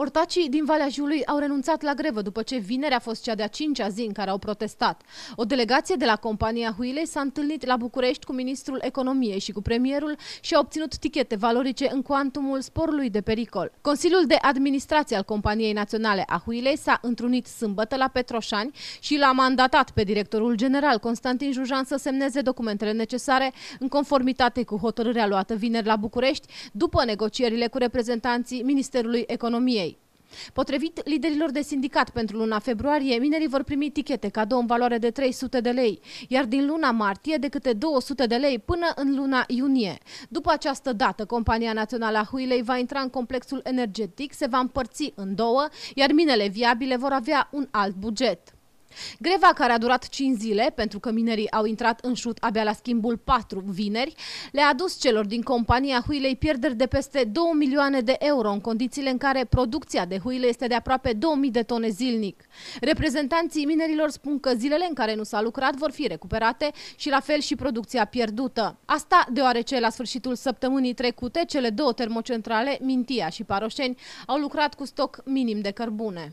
Ortacii din Valea Jiului au renunțat la grevă după ce vineri a fost cea de-a cincea zi în care au protestat. O delegație de la compania Huilei s-a întâlnit la București cu ministrul economiei și cu premierul și a obținut tichete valorice în cuantumul sporului de pericol. Consiliul de administrație al companiei naționale a Huilei s-a întrunit sâmbătă la Petroșani și l-a mandatat pe directorul general Constantin Jujan să semneze documentele necesare în conformitate cu hotărârea luată vineri la București după negocierile cu reprezentanții Ministerului Economiei. Potrivit liderilor de sindicat, pentru luna februarie, minerii vor primi tichete cadou în valoare de 300 de lei, iar din luna martie de câte 200 de lei până în luna iunie. După această dată, Compania Națională a Huilei va intra în complexul energetic, se va împărți în două, iar minele viabile vor avea un alt buget. Greva care a durat 5 zile, pentru că minerii au intrat în șut abia la schimbul 4 vineri, le-a adus celor din compania huilei pierderi de peste 2 milioane de euro în condițiile în care producția de huile este de aproape 2000 de tone zilnic. Reprezentanții minerilor spun că zilele în care nu s-a lucrat vor fi recuperate și la fel și producția pierdută. Asta deoarece la sfârșitul săptămânii trecute, cele două termocentrale, Mintia și Paroșeni, au lucrat cu stoc minim de cărbune.